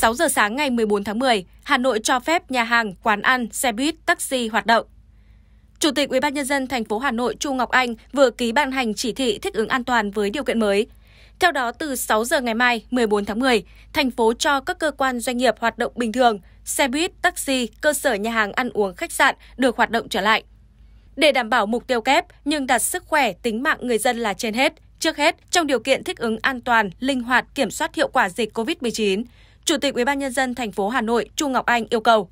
6 giờ sáng ngày 14 tháng 10, Hà Nội cho phép nhà hàng, quán ăn, xe buýt, taxi hoạt động. Chủ tịch UBND thành phố Hà Nội Chu Ngọc Anh vừa ký ban hành chỉ thị thích ứng an toàn với điều kiện mới. Theo đó, từ 6 giờ ngày mai 14 tháng 10, thành phố cho các cơ quan doanh nghiệp hoạt động bình thường, xe buýt, taxi, cơ sở nhà hàng ăn uống khách sạn được hoạt động trở lại. Để đảm bảo mục tiêu kép nhưng đặt sức khỏe, tính mạng người dân là trên hết, trước hết trong điều kiện thích ứng an toàn, linh hoạt kiểm soát hiệu quả dịch COVID-19, Chủ tịch UBND thành phố Hà Nội Chu Ngọc Anh yêu cầu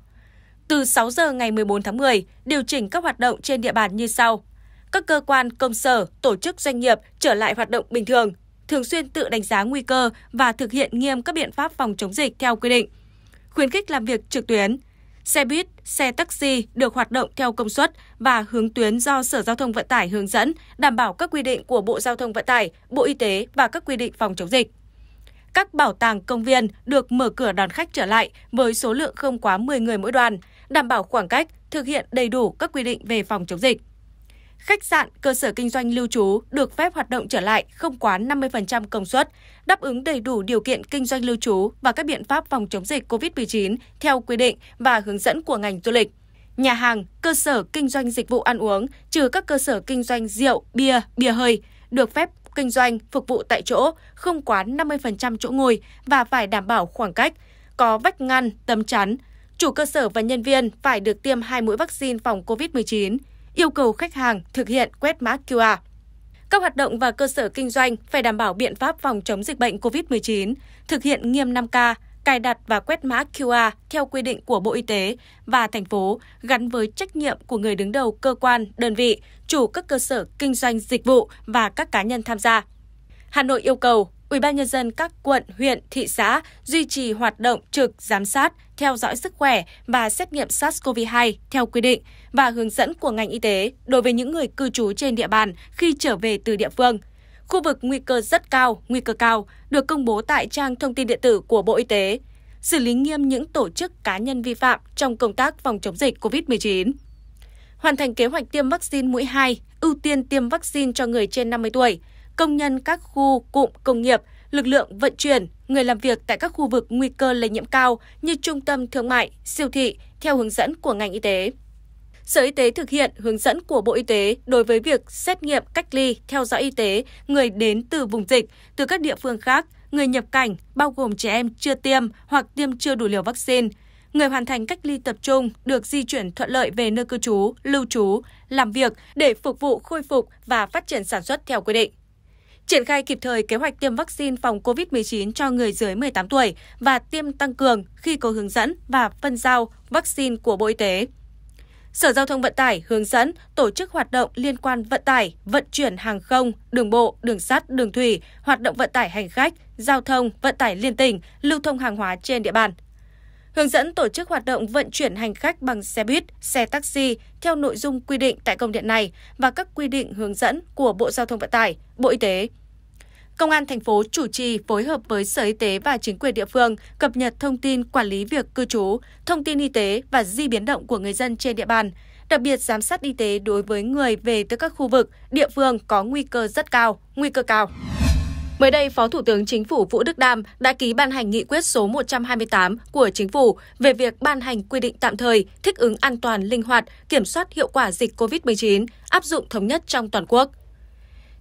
từ 6 giờ ngày 14 tháng 10 điều chỉnh các hoạt động trên địa bàn như sau. Các cơ quan, công sở, tổ chức doanh nghiệp trở lại hoạt động bình thường, thường xuyên tự đánh giá nguy cơ và thực hiện nghiêm các biện pháp phòng chống dịch theo quy định. Khuyến khích làm việc trực tuyến, xe buýt, xe taxi được hoạt động theo công suất và hướng tuyến do Sở Giao thông Vận tải hướng dẫn, đảm bảo các quy định của Bộ Giao thông Vận tải, Bộ Y tế và các quy định phòng chống dịch các bảo tàng công viên được mở cửa đón khách trở lại với số lượng không quá 10 người mỗi đoàn, đảm bảo khoảng cách, thực hiện đầy đủ các quy định về phòng chống dịch. Khách sạn, cơ sở kinh doanh lưu trú được phép hoạt động trở lại không quá 50% công suất, đáp ứng đầy đủ điều kiện kinh doanh lưu trú và các biện pháp phòng chống dịch COVID-19 theo quy định và hướng dẫn của ngành du lịch nhà hàng, cơ sở kinh doanh dịch vụ ăn uống, trừ các cơ sở kinh doanh rượu, bia, bia hơi, được phép kinh doanh phục vụ tại chỗ không quá 50% chỗ ngồi và phải đảm bảo khoảng cách, có vách ngăn, tấm chắn. Chủ cơ sở và nhân viên phải được tiêm hai mũi vaccine phòng COVID-19, yêu cầu khách hàng thực hiện quét mã QR. Các hoạt động và cơ sở kinh doanh phải đảm bảo biện pháp phòng chống dịch bệnh COVID-19, thực hiện nghiêm 5K, cài đặt và quét mã QR theo quy định của Bộ Y tế và thành phố gắn với trách nhiệm của người đứng đầu cơ quan, đơn vị, chủ các cơ sở kinh doanh dịch vụ và các cá nhân tham gia. Hà Nội yêu cầu UBND các quận, huyện, thị xã duy trì hoạt động trực giám sát, theo dõi sức khỏe và xét nghiệm SARS-CoV-2 theo quy định và hướng dẫn của ngành y tế đối với những người cư trú trên địa bàn khi trở về từ địa phương – Khu vực nguy cơ rất cao, nguy cơ cao được công bố tại trang thông tin điện tử của Bộ Y tế, xử lý nghiêm những tổ chức cá nhân vi phạm trong công tác phòng chống dịch COVID-19. Hoàn thành kế hoạch tiêm vaccine mũi 2, ưu tiên tiêm vaccine cho người trên 50 tuổi, công nhân các khu, cụm, công nghiệp, lực lượng vận chuyển, người làm việc tại các khu vực nguy cơ lây nhiễm cao như trung tâm thương mại, siêu thị theo hướng dẫn của ngành y tế. Sở Y tế thực hiện hướng dẫn của Bộ Y tế đối với việc xét nghiệm cách ly theo dõi y tế người đến từ vùng dịch, từ các địa phương khác, người nhập cảnh, bao gồm trẻ em chưa tiêm hoặc tiêm chưa đủ liều vaccine, người hoàn thành cách ly tập trung được di chuyển thuận lợi về nơi cư trú, lưu trú, làm việc để phục vụ khôi phục và phát triển sản xuất theo quy định. Triển khai kịp thời kế hoạch tiêm vaccine phòng COVID-19 cho người dưới 18 tuổi và tiêm tăng cường khi có hướng dẫn và phân giao vaccine của Bộ Y tế. Sở Giao thông Vận tải hướng dẫn tổ chức hoạt động liên quan vận tải, vận chuyển hàng không, đường bộ, đường sắt, đường thủy, hoạt động vận tải hành khách, giao thông, vận tải liên tỉnh, lưu thông hàng hóa trên địa bàn. Hướng dẫn tổ chức hoạt động vận chuyển hành khách bằng xe buýt, xe taxi theo nội dung quy định tại công điện này và các quy định hướng dẫn của Bộ Giao thông Vận tải, Bộ Y tế, Công an thành phố chủ trì phối hợp với Sở Y tế và chính quyền địa phương cập nhật thông tin quản lý việc cư trú, thông tin y tế và di biến động của người dân trên địa bàn, đặc biệt giám sát y tế đối với người về từ các khu vực, địa phương có nguy cơ rất cao, nguy cơ cao. Mới đây, Phó Thủ tướng Chính phủ Vũ Đức Đam đã ký ban hành nghị quyết số 128 của Chính phủ về việc ban hành quy định tạm thời, thích ứng an toàn, linh hoạt, kiểm soát hiệu quả dịch COVID-19, áp dụng thống nhất trong toàn quốc.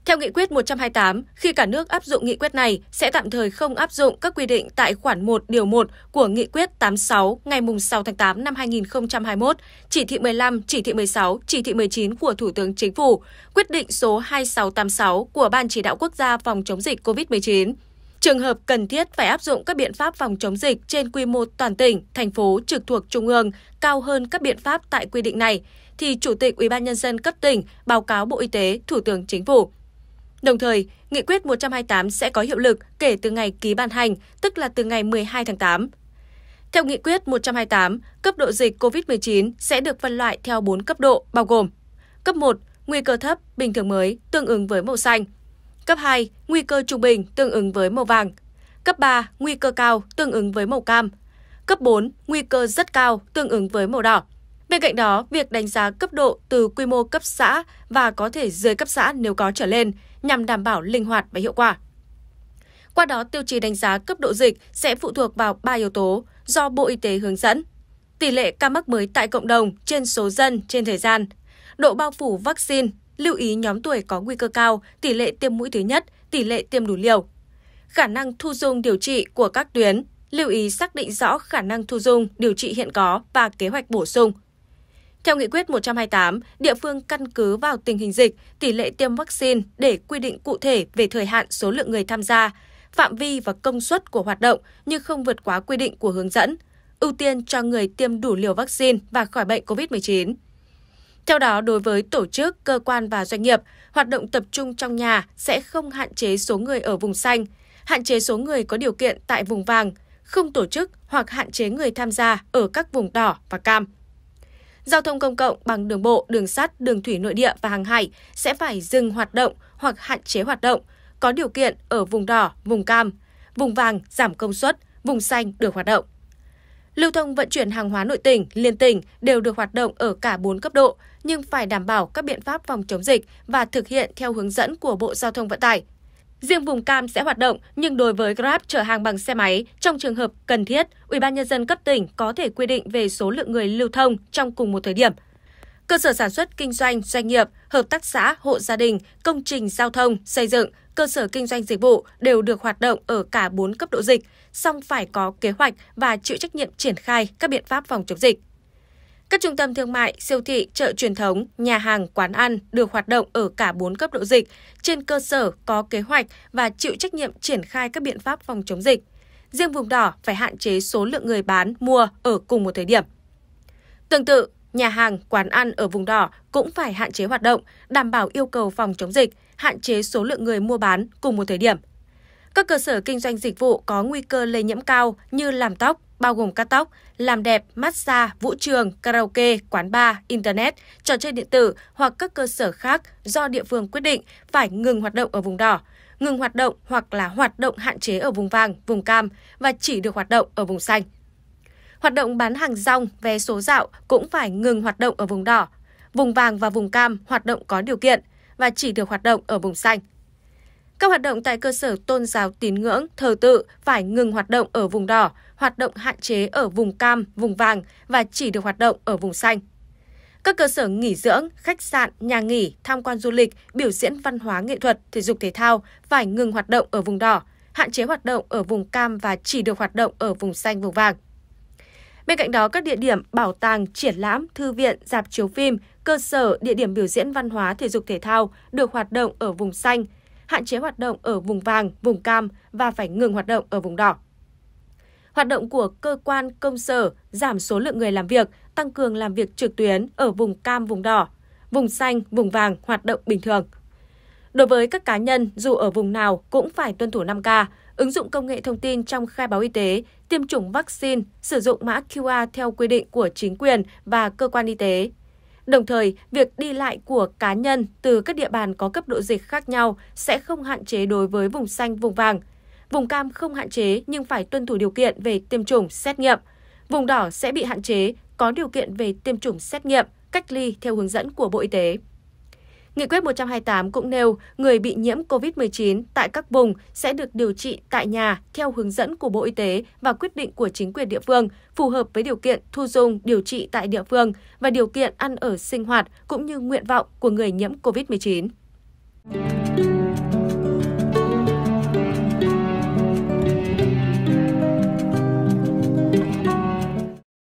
Theo Nghị quyết 128, khi cả nước áp dụng nghị quyết này, sẽ tạm thời không áp dụng các quy định tại khoản 1 điều 1 của Nghị quyết 86 ngày 6 tháng 8 năm 2021, chỉ thị 15, chỉ thị 16, chỉ thị 19 của Thủ tướng Chính phủ, quyết định số 2686 của Ban Chỉ đạo Quốc gia phòng chống dịch COVID-19. Trường hợp cần thiết phải áp dụng các biện pháp phòng chống dịch trên quy mô toàn tỉnh, thành phố trực thuộc trung ương cao hơn các biện pháp tại quy định này thì Chủ tịch UBND cấp tỉnh báo cáo Bộ Y tế, Thủ tướng Chính phủ. Đồng thời, Nghị quyết 128 sẽ có hiệu lực kể từ ngày ký ban hành, tức là từ ngày 12 tháng 8. Theo Nghị quyết 128, cấp độ dịch COVID-19 sẽ được phân loại theo 4 cấp độ bao gồm Cấp 1, nguy cơ thấp, bình thường mới, tương ứng với màu xanh. Cấp 2, nguy cơ trung bình, tương ứng với màu vàng. Cấp 3, nguy cơ cao, tương ứng với màu cam. Cấp 4, nguy cơ rất cao, tương ứng với màu đỏ. Bên cạnh đó, việc đánh giá cấp độ từ quy mô cấp xã và có thể dưới cấp xã nếu có trở lên nhằm đảm bảo linh hoạt và hiệu quả. Qua đó, tiêu chí đánh giá cấp độ dịch sẽ phụ thuộc vào 3 yếu tố do Bộ Y tế hướng dẫn. Tỷ lệ ca mắc mới tại cộng đồng trên số dân trên thời gian, độ bao phủ vaccine, lưu ý nhóm tuổi có nguy cơ cao, tỷ lệ tiêm mũi thứ nhất, tỷ lệ tiêm đủ liều. Khả năng thu dung điều trị của các tuyến, lưu ý xác định rõ khả năng thu dung điều trị hiện có và kế hoạch bổ sung, theo nghị quyết 128, địa phương căn cứ vào tình hình dịch, tỷ lệ tiêm vaccine để quy định cụ thể về thời hạn số lượng người tham gia, phạm vi và công suất của hoạt động nhưng không vượt quá quy định của hướng dẫn, ưu tiên cho người tiêm đủ liều vaccine và khỏi bệnh COVID-19. Theo đó, đối với tổ chức, cơ quan và doanh nghiệp, hoạt động tập trung trong nhà sẽ không hạn chế số người ở vùng xanh, hạn chế số người có điều kiện tại vùng vàng, không tổ chức hoặc hạn chế người tham gia ở các vùng đỏ và cam giao thông công cộng bằng đường bộ, đường sắt, đường thủy nội địa và hàng hải sẽ phải dừng hoạt động hoặc hạn chế hoạt động, có điều kiện ở vùng đỏ, vùng cam, vùng vàng giảm công suất, vùng xanh được hoạt động. Lưu thông vận chuyển hàng hóa nội tỉnh, liên tỉnh đều được hoạt động ở cả 4 cấp độ, nhưng phải đảm bảo các biện pháp phòng chống dịch và thực hiện theo hướng dẫn của Bộ Giao thông Vận tải Riêng vùng cam sẽ hoạt động, nhưng đối với Grab chở hàng bằng xe máy, trong trường hợp cần thiết, UBND cấp tỉnh có thể quy định về số lượng người lưu thông trong cùng một thời điểm. Cơ sở sản xuất kinh doanh, doanh nghiệp, hợp tác xã, hộ gia đình, công trình giao thông, xây dựng, cơ sở kinh doanh dịch vụ đều được hoạt động ở cả 4 cấp độ dịch, song phải có kế hoạch và chịu trách nhiệm triển khai các biện pháp phòng chống dịch. Các trung tâm thương mại, siêu thị, chợ truyền thống, nhà hàng, quán ăn được hoạt động ở cả 4 cấp độ dịch trên cơ sở có kế hoạch và chịu trách nhiệm triển khai các biện pháp phòng chống dịch. Riêng vùng đỏ phải hạn chế số lượng người bán, mua ở cùng một thời điểm. Tương tự, nhà hàng, quán ăn ở vùng đỏ cũng phải hạn chế hoạt động, đảm bảo yêu cầu phòng chống dịch, hạn chế số lượng người mua bán cùng một thời điểm các cơ sở kinh doanh dịch vụ có nguy cơ lây nhiễm cao như làm tóc, bao gồm cắt tóc, làm đẹp, massage, vũ trường, karaoke, quán bar, internet, trò chơi điện tử hoặc các cơ sở khác do địa phương quyết định phải ngừng hoạt động ở vùng đỏ, ngừng hoạt động hoặc là hoạt động hạn chế ở vùng vàng, vùng cam và chỉ được hoạt động ở vùng xanh. Hoạt động bán hàng rong, vé số dạo cũng phải ngừng hoạt động ở vùng đỏ, vùng vàng và vùng cam hoạt động có điều kiện và chỉ được hoạt động ở vùng xanh. Các hoạt động tại cơ sở tôn giáo tín ngưỡng, thờ tự phải ngừng hoạt động ở vùng đỏ, hoạt động hạn chế ở vùng cam, vùng vàng và chỉ được hoạt động ở vùng xanh. Các cơ sở nghỉ dưỡng, khách sạn, nhà nghỉ, tham quan du lịch, biểu diễn văn hóa nghệ thuật, thể dục thể thao phải ngừng hoạt động ở vùng đỏ, hạn chế hoạt động ở vùng cam và chỉ được hoạt động ở vùng xanh, vùng vàng. Bên cạnh đó, các địa điểm bảo tàng, triển lãm, thư viện, dạp chiếu phim, cơ sở, địa điểm biểu diễn văn hóa thể dục thể thao được hoạt động ở vùng xanh hạn chế hoạt động ở vùng vàng, vùng cam và phải ngừng hoạt động ở vùng đỏ. Hoạt động của cơ quan công sở giảm số lượng người làm việc, tăng cường làm việc trực tuyến ở vùng cam, vùng đỏ, vùng xanh, vùng vàng hoạt động bình thường. Đối với các cá nhân dù ở vùng nào cũng phải tuân thủ 5K, ứng dụng công nghệ thông tin trong khai báo y tế, tiêm chủng vaccine, sử dụng mã QR theo quy định của chính quyền và cơ quan y tế, Đồng thời, việc đi lại của cá nhân từ các địa bàn có cấp độ dịch khác nhau sẽ không hạn chế đối với vùng xanh, vùng vàng. Vùng cam không hạn chế nhưng phải tuân thủ điều kiện về tiêm chủng, xét nghiệm. Vùng đỏ sẽ bị hạn chế, có điều kiện về tiêm chủng xét nghiệm, cách ly theo hướng dẫn của Bộ Y tế. Nghị quyết 128 cũng nêu người bị nhiễm COVID-19 tại các vùng sẽ được điều trị tại nhà theo hướng dẫn của Bộ Y tế và quyết định của chính quyền địa phương, phù hợp với điều kiện thu dung điều trị tại địa phương và điều kiện ăn ở sinh hoạt cũng như nguyện vọng của người nhiễm COVID-19.